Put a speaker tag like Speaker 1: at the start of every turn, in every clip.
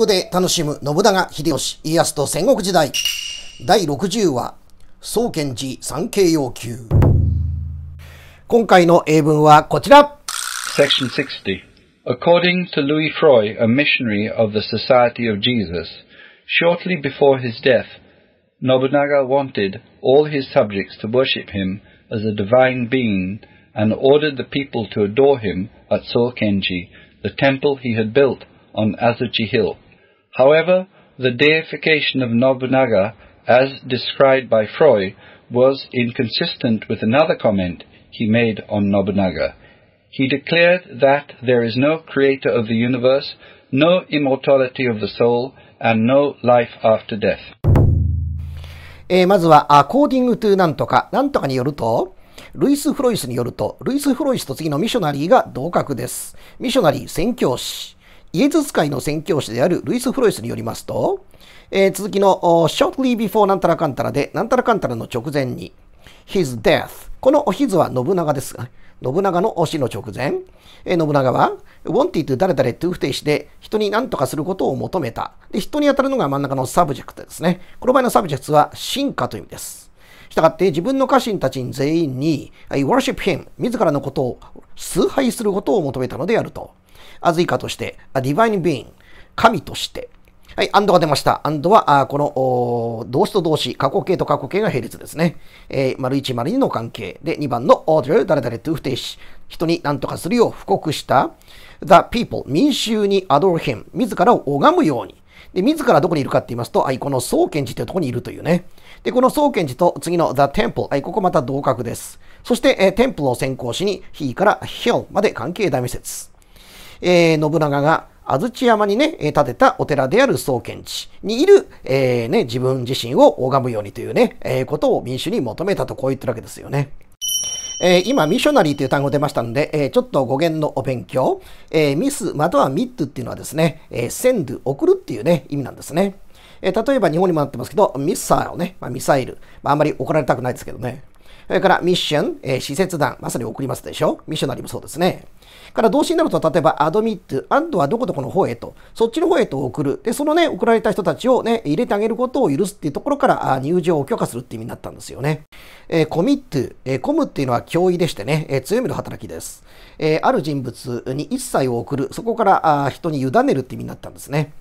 Speaker 1: 語で楽しむ信長、秀吉、家康と戦国時代。第60話、宗賢寺三景要求。今回の英文はこちら。Section 60. According to Louis Froy, a missionary of the Society of Jesus, shortly before his death, Nobunaga wanted all his subjects to worship him as a divine being and ordered the people to adore him at Sokenji, the temple he had built on Azuchi Hill. However, the deification of Nobunaga, as described by Freud, was inconsistent with another comment he made on Nobunaga. He declared that there is no creator of the universe, no immortality of the soul, and no life after death. えー、まずは、アコーディングトゥなんとか、なんとかによると、ルイス・フロイスによると、ルイス・フロイスと次のミショナリーが同格です。ミショナリー宣教師。イエズス会の宣教師であるルイス・フロイスによりますと、えー、続きの shortly before なんたらかんたらで、なんたらかんたらの直前に、his death。この his は信長ですが、信長の推しの直前、えー、信長は、wanted 誰々 to 不定しで、人に何とかすることを求めた。で、人に当たるのが真ん中のサブジェクトですね。この場合のサブジェクトは、進化という意味です。したがって自分の家臣たち全員に、I worship him、自らのことを崇拝することを求めたのであると。アズイカとして、ディヴァイン・ビーン、神として、はい、アンドが出ました。アンドは、あこの動詞と動詞、過去形と過去形が並列ですね。えー、丸一丸二の関係。で、二番の o r d e 誰々と不定詞。人に何とかするよう布告した。the people、民衆に adore him、自らを拝むように。で、自らどこにいるかって言いますと、はい、この総賢寺というところにいるというね。で、この総賢寺と次の The Temple、はい、ここまた同格です。そして、えー、テンプルを先行しに、he から hill まで関係代名詞です。えー、信長が安土山にね、建てたお寺である創建地にいる、えー、ね、自分自身を拝むようにというね、えー、ことを民主に求めたとこう言ってるわけですよね。えー、今、ミショナリーという単語出ましたので、えー、ちょっと語源のお勉強、えー、ミスまたはミットっていうのはですね、えー、センド、送るっていうね、意味なんですね。え例えば日本にもなってますけど、ミッサーをね、まあ、ミサイル、まあ、あんまり怒られたくないですけどね。それからミッション、えー、使団、まさに送りますでしょミッショナリーもそうですね。から動詞になると、例えば、アドミット、アンドはどこどこの方へと、そっちの方へと送る。で、そのね、送られた人たちをね、入れてあげることを許すっていうところから、あ入場を許可するって意味になったんですよね。えー、コミット、えー、コムっていうのは脅威でしてね、えー、強みの働きです。えある人物に一切を送る。そこからあ人に委ねるって意味になったんですね。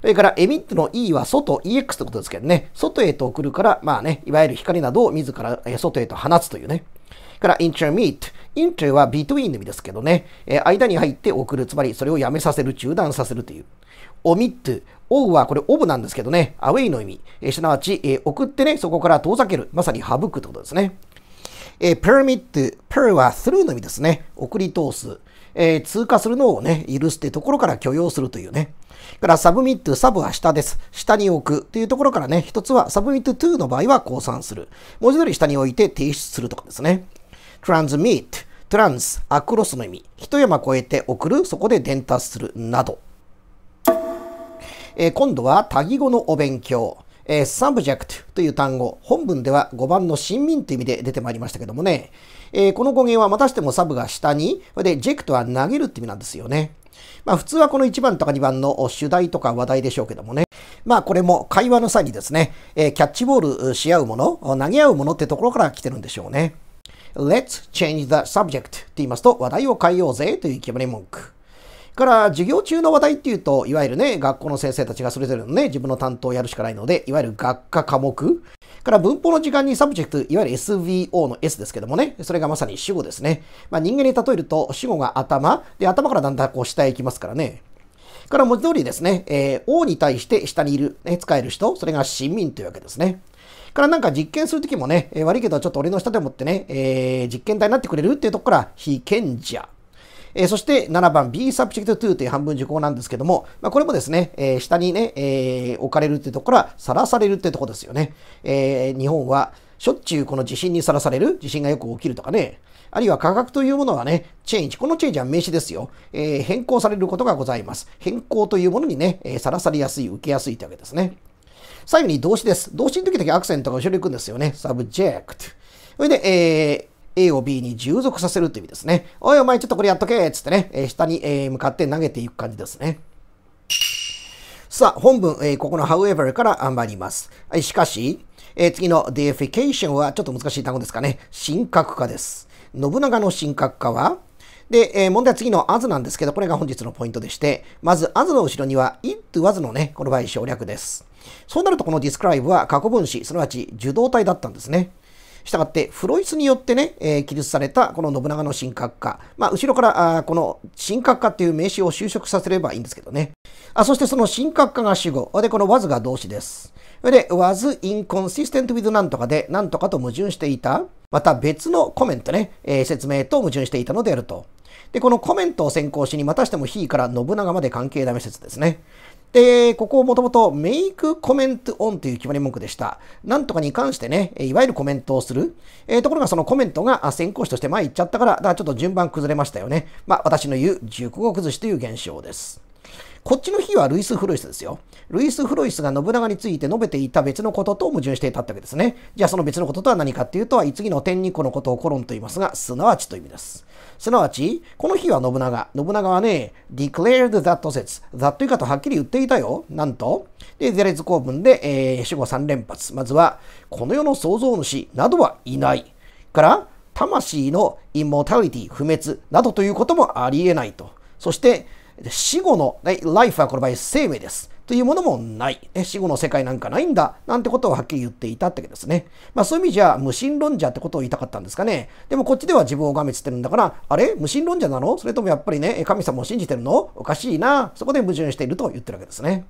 Speaker 1: それから、エミットの E は外 EX ってことですけどね、外へと送るから、まあね、いわゆる光などを自ら外へと放つというね。から、intermit。inter は between の意味ですけどね、えー、間に入って送る。つまり、それをやめさせる、中断させるという。omit。オブはこれオブなんですけどね、アウェイの意味。えー、すなわち、えー、送ってね、そこから遠ざける。まさに省くってことですね。えー、permit。per は through の意味ですね。送り通す。えー、通過するのをね、許すってところから許容するというね。から、サブミット、サブは下です。下に置くというところからね、一つは、サブミット2の場合は降参する。文字通り下に置いて提出するとかですね。transmit、トランス、アクロスの意味。一山越えて送る、そこで伝達する、など。えー、今度は、多義語のお勉強。えー、subject という単語、本文では5番の親民という意味で出てまいりましたけどもね、えー、この語源はまたしてもサブが下に、で、ジェクトは投げるって意味なんですよね。まあ普通はこの1番とか2番の主題とか話題でしょうけどもね。まあこれも会話の際にですね、えー、キャッチボールし合うもの、投げ合うものってところから来てるんでしょうね。Let's change the subject って言いますと話題を変えようぜという決まり文句。から授業中の話題っていうと、いわゆるね、学校の先生たちがそれぞれのね、自分の担当をやるしかないので、いわゆる学科科目。から文法の時間にサブジェクト、いわゆる SVO の S ですけどもね、それがまさに主語ですね。まあ人間に例えると、主語が頭、で、頭からだんだんこう下へ行きますからね。から文字通りですね、えー、O に対して下にいる、ね、使える人、それが市民というわけですね。からなんか実験するときもね、えー、悪いけどちょっと俺の下でもってね、えー、実験台になってくれるっていうとこから、被験者えそして7番 B subject to という半分受講なんですけども、まあ、これもですね、え下にね、え置かれるっていうところは、さらされるっていうところですよね。え日本はしょっちゅうこの地震にさらされる、地震がよく起きるとかね、あるいは価格というものはね、チェンジ、このチェンジは名詞ですよ。えー、変更されることがございます。変更というものにね、さ、え、ら、されやすい、受けやすいというわけですね。最後に動詞です。動詞の時だけアクセントが後ろに行くんですよね。subject。それで、えー A を B に従属させるという意味ですね。おいお前ちょっとこれやっとけっつってね、えー、下に、えー、向かって投げていく感じですね。さあ、本文、えー、ここの however から張ります。はい、しかし、えー、次の deification はちょっと難しい単語ですかね。神格化です。信長の神格化は、で、えー、問題は次の as なんですけど、これが本日のポイントでして、まず as の後ろには it was のね、この場合省略です。そうなるとこの describe は過去分詞、すなわち受動体だったんですね。したがって、フロイスによってね、えー、記述されたこの信長の神格化。まあ、後ろからあこの神格化っていう名詞を修飾させればいいんですけどね。あそしてその神格化が主語。で、この was が動詞です。それで、was inconsistent with なんとかで、なんとかと矛盾していた。また別のコメントね、えー、説明と矛盾していたのであると。で、このコメントを先行しにまたしても非から信長まで関係ダメ説ですね。で、ここをもともと make comment on という決まり文句でした。なんとかに関してね、いわゆるコメントをする。えー、ところがそのコメントが先行詞として前言っちゃったから、だからちょっと順番崩れましたよね。まあ私の言う熟語崩しという現象です。こっちの日はルイス・フロイスですよ。ルイス・フロイスが信長について述べていた別のことと矛盾していたってわけですね。じゃあその別のこととは何かっていうと、次の天にこのことをコロンと言いますが、すなわちという意味です。すなわち、この日は信長。信長はね、declared that 説。that という方はっきり言っていたよ。なんと。で、ゼレズ公文で、えー、死後3連発。まずは、この世の創造主などはいない。から、魂のインモタリティ、不滅などということもありえないと。そして、死後の、ライフはこの場合生命です。というものもない。死後の世界なんかないんだ。なんてことをはっきり言っていたってわけですね。まあそういう意味じゃ無神論者ってことを言いたかったんですかね。でもこっちでは自分をがめつってるんだから、あれ無神論者なのそれともやっぱりね、神様を信じてるのおかしいな。そこで矛盾していると言ってるわけですね。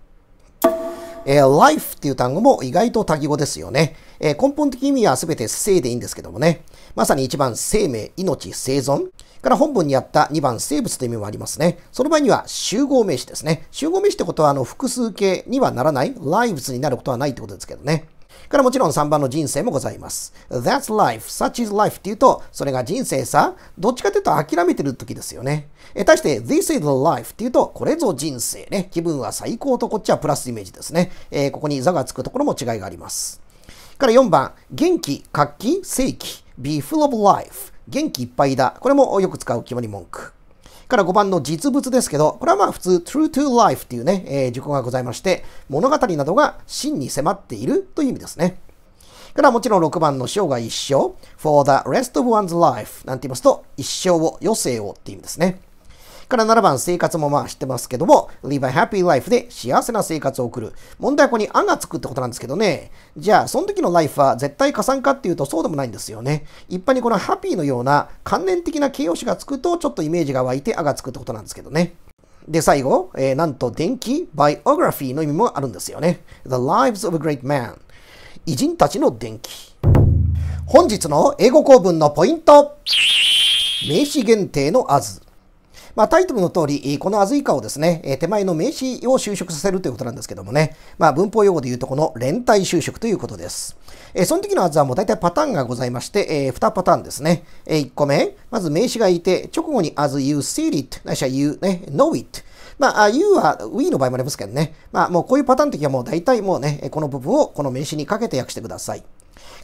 Speaker 1: えー、life っていう単語も意外と多義語ですよね。えー、根本的意味は全て生でいいんですけどもね。まさに一番生命、命、生存。から本文にあった2番生物という意味もありますね。その場合には集合名詞ですね。集合名詞ってことはあの複数形にはならない、lives になることはないってことですけどね。からもちろん3番の人生もございます。That's life, such is life って言うと、それが人生さ、どっちかというと諦めてる時ですよね。え対して、This is life って言うと、これぞ人生ね。気分は最高とこっちはプラスイメージですね。えー、ここに座がつくところも違いがあります。から4番、元気、活気、正気、be full of life。元気いっぱいだ。これもよく使う決まり文句。から5番の実物ですけど、これはまあ普通 true to life っていうね、えー、熟語がございまして、物語などが真に迫っているという意味ですね。からもちろん6番の生涯一生 for the rest of one's life なんて言いますと、一生を、余生をっていう意味ですね。から7番、生活もまあ知ってますけども、Live a Happy Life で幸せな生活を送る。問題はここにあがつくってことなんですけどね。じゃあ、その時のライフは絶対加算かっていうとそうでもないんですよね。一般にこのハッピーのような関連的な形容詞がつくと、ちょっとイメージが湧いてあがつくってことなんですけどね。で、最後、えー、なんと電気、biography の意味もあるんですよね。The Lives of a Great Man。偉人たちの電気。本日の英語構文のポイント。名詞限定のあず。まあ、タイトルの通り、このアズイカをですね、手前の名詞を就職させるということなんですけどもね、まあ、文法用語で言うとこの連帯就職ということです。えその時のアズはもう大体パターンがございまして、え2パターンですね。え1個目、まず名詞がいて、直後にアズ you see it、ないしは you、ね、know it。まあ、you は we の場合もありますけどね。まあ、もうこういうパターンの時はもう大体もうね、この部分をこの名詞にかけて訳してください。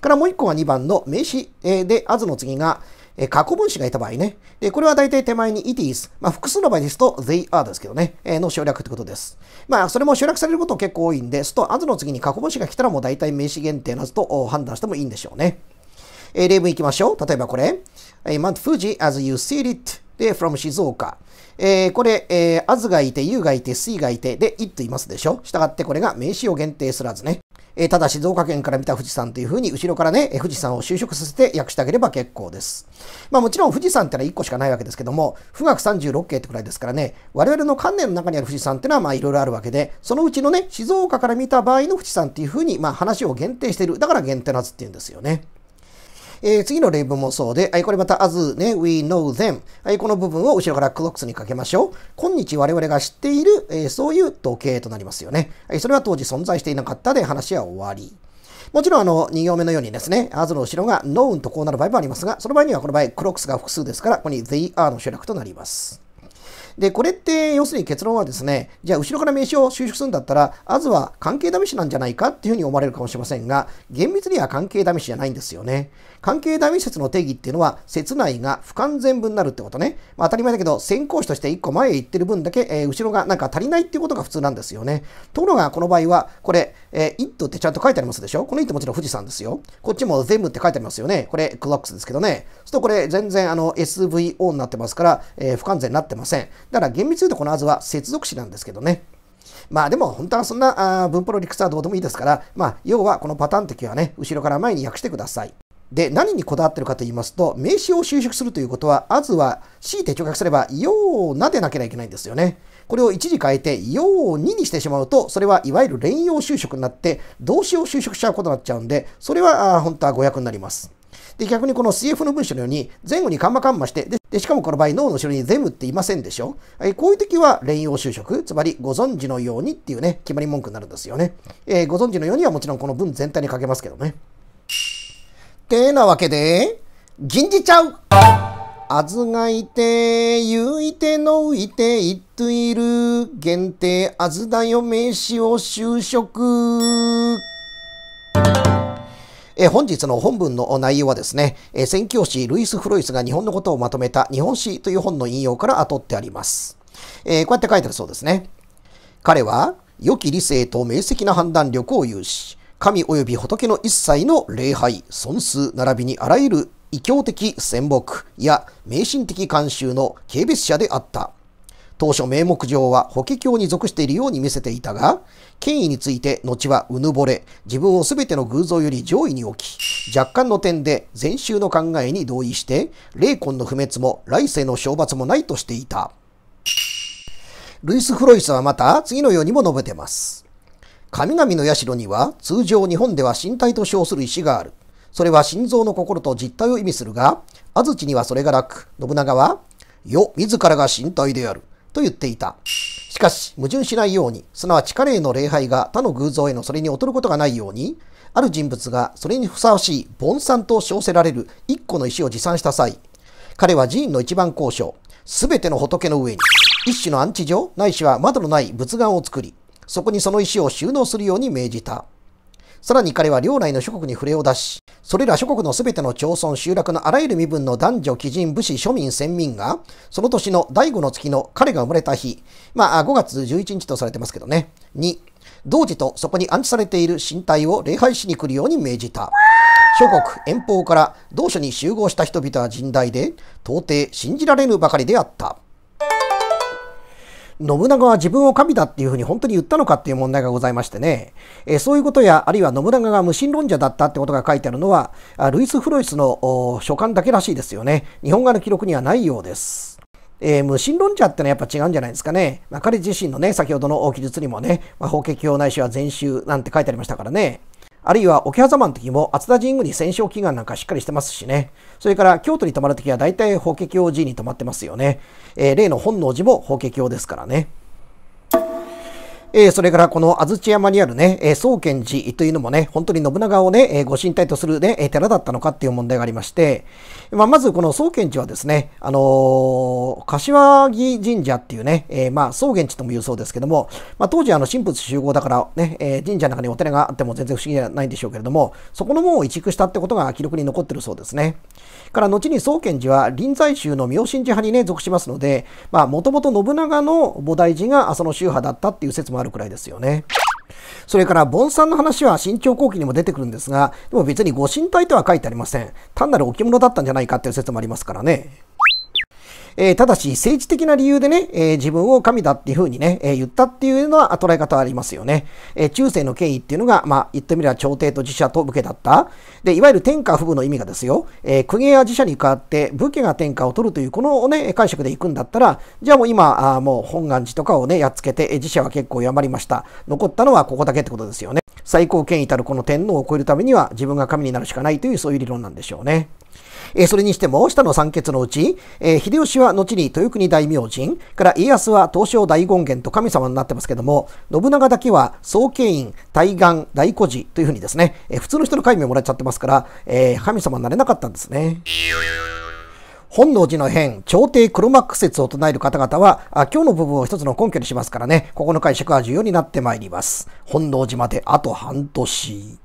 Speaker 1: からもう1個は2番の名詞で、アズの次が、え過去分詞がいた場合ね。で、これは大体手前に it is。まあ、複数の場合ですと they are ですけどね。えの省略ってことです。まあ、それも省略されること結構多いんです。と、as の次に過去分詞が来たらもう大体名詞限定なずと判断してもいいんでしょうね。え例文行きましょう。例えばこれ。Mount Fuji as you see it で from 静岡。えー、これ、えー、as がいて、you がいて、see がいて、で、it いますでしょ。したがってこれが名詞を限定するはずね。えただ静岡県から見た富士山というふうに、後ろからね、富士山を就職させて訳してあげれば結構です。まあもちろん富士山ってのは1個しかないわけですけども、富岳36景ってくらいですからね、我々の観念の中にある富士山ってのはまあいろいろあるわけで、そのうちのね、静岡から見た場合の富士山っていうふうに、まあ話を限定している。だから限定なずっていうんですよね。えー、次の例文もそうで、はい、これまた as ね、we know them。はい、この部分を後ろからクロックスにかけましょう。今日我々が知っている、えー、そういう時計となりますよね。はい、それは当時存在していなかったで話は終わり。もちろんあの2行目のようにですね、as の後ろが known とこうなる場合もありますが、その場合にはこの場合、クロックスが複数ですから、ここに they are の主役となります。で、これって要するに結論はですね、じゃあ後ろから名刺を収縮するんだったら、まずは関係試しなんじゃないかっていうふうに思われるかもしれませんが、厳密には関係試しじゃないんですよね。関係試し説の定義っていうのは、説内が不完全分になるってことね。まあ、当たり前だけど、先行詞として1個前へ行ってる分だけ、えー、後ろがなんか足りないっていうことが普通なんですよね。ところが、この場合は、これ、えー、it ってちゃんと書いてありますでしょこの it もちろん富士山ですよ。こっちも全部って書いてありますよね。これ、クロックスですけどね。そうするとこれ、全然あの SVO になってますから、えー、不完全になってません。だから厳密に言うとこのアズは接続詞なんですけどね。まあでも本当はそんなあ文法の理屈はどうでもいいですから、まあ要はこのパターン的はね、後ろから前に訳してください。で、何にこだわってるかと言いますと、名詞を修飾するということは、あずは強いて直訳すれば、ようなでなければいけないんですよね。これを一時変えて、ようににしてしまうと、それはいわゆる連用修飾になって、動詞を修飾しちゃうことになっちゃうんで、それは本当は誤訳になります。で、逆にこの CF の文章のように、前後にカンマカンマして、で、しかもこの場合、脳の後ろに全部っていませんでしょえこういう時は、連用就職、つまり、ご存知のようにっていうね、決まり文句になるんですよね。えー、ご存知のようにはもちろんこの文全体に書けますけどね。てなわけで、銀じちゃうあずがいて、ゆいて、のいて、言っている、限定、あずだよ、名詞を就職。え本日の本文の内容はですね、え宣教師ルイス・フロイスが日本のことをまとめた日本史という本の引用から取ってあります。えこうやって書いてあるそうですね。彼は、良き理性と明晰な判断力を有し、神及び仏の一切の礼拝、尊崇、並びにあらゆる異教的戦木や迷信的慣習の軽蔑者であった。当初名目上は法華経に属しているように見せていたが、権威について後はうぬぼれ、自分を全ての偶像より上位に置き、若干の点で禅宗の考えに同意して、霊魂の不滅も来世の懲罰もないとしていた。ルイス・フロイスはまた次のようにも述べてます。神々の社には通常日本では身体と称する石がある。それは心臓の心と実体を意味するが、安土にはそれがなく、信長は、よ、自らが身体である。と言っていた。しかし、矛盾しないように、すなわち彼への礼拝が他の偶像へのそれに劣ることがないように、ある人物がそれにふさわしい盆栽と称せられる一個の石を持参した際、彼は寺院の一番交渉、すべての仏の上に、一種の安置所、ないしは窓のない仏眼を作り、そこにその石を収納するように命じた。さらに彼は領内の諸国に触れを出し、それら諸国のすべての町村集落のあらゆる身分の男女、貴人、武士、庶民、先民が、その年の第五の月の彼が生まれた日、まあ5月11日とされてますけどね、に、同時とそこに安置されている身体を礼拝しに来るように命じた。諸国遠方から同所に集合した人々は甚大で、到底信じられぬばかりであった。信長は自分を神だっていうふうに本当に言ったのかっていう問題がございましてね、えそういうことや、あるいは信長が無神論者だったってことが書いてあるのは、ルイス・フロイスの書簡だけらしいですよね。日本画の記録にはないようです。えー、無神論者ってのはやっぱ違うんじゃないですかね。まあ、彼自身のね、先ほどの記述にもね、まあ、法華経ないしは禅宗なんて書いてありましたからね。あるいは、桶狭間の時も、厚田神宮に戦勝祈願なんかしっかりしてますしね。それから、京都に泊まる時は、大体法華経寺に泊まってますよね。えー、例の本能寺も法華経ですからね。えー、それからこの安土山にあるね、えー、宗賢寺というのもね、本当に信長をね、えー、ご神体とするね、え寺だったのかっていう問題がありまして、まあ、まずこの宗賢寺はですね、あの柏木神社っていうね、えまあ、宗玄寺とも言うそうですけども、まあ、当時あの神仏集合だからね、え神社の中にお寺があっても全然不思議じゃないんでしょうけれども、そこの門を移築したってことが記録に残ってるそうですね。から後に宗賢寺は臨済宗の妙心寺派にね、属しますので、まあ、もともと信長の菩提寺がその宗派だったっていう説もあるくらいですよね。それから、ボンさんの話は新潮後期にも出てくるんですが、でも別にご神体とは書いてありません。単なる置物だったんじゃないかっていう説もありますからね。えー、ただし、政治的な理由でね、えー、自分を神だっていうふうにね、えー、言ったっていうのは捉え方ありますよね。え中世の権威っていうのが、まあ、言ってみれば朝廷と寺社と武家だった。で、いわゆる天下不武の意味がですよ、え公家や寺社に代わって武家が天下を取るという、このね、解釈で行くんだったら、じゃあもう今、あもう本願寺とかをね、やっつけて、寺社は結構まりました。残ったのはここだけってことですよね。最高権威たるこの天皇を超えるためには、自分が神になるしかないという、そういう理論なんでしょうね。えそれにしても、下の三傑のうち、え秀吉は後に豊国大明神、から家康は東照大権現と神様になってますけども、信長だけは総慶院、大願、大孤児というふうにですね、え普通の人の解名もらっちゃってますから、え神様になれなかったんですね。本能寺の変、朝廷黒幕説を唱える方々は、今日の部分を一つの根拠にしますからね、ここの解釈は重要になってまいります。本能寺まであと半年。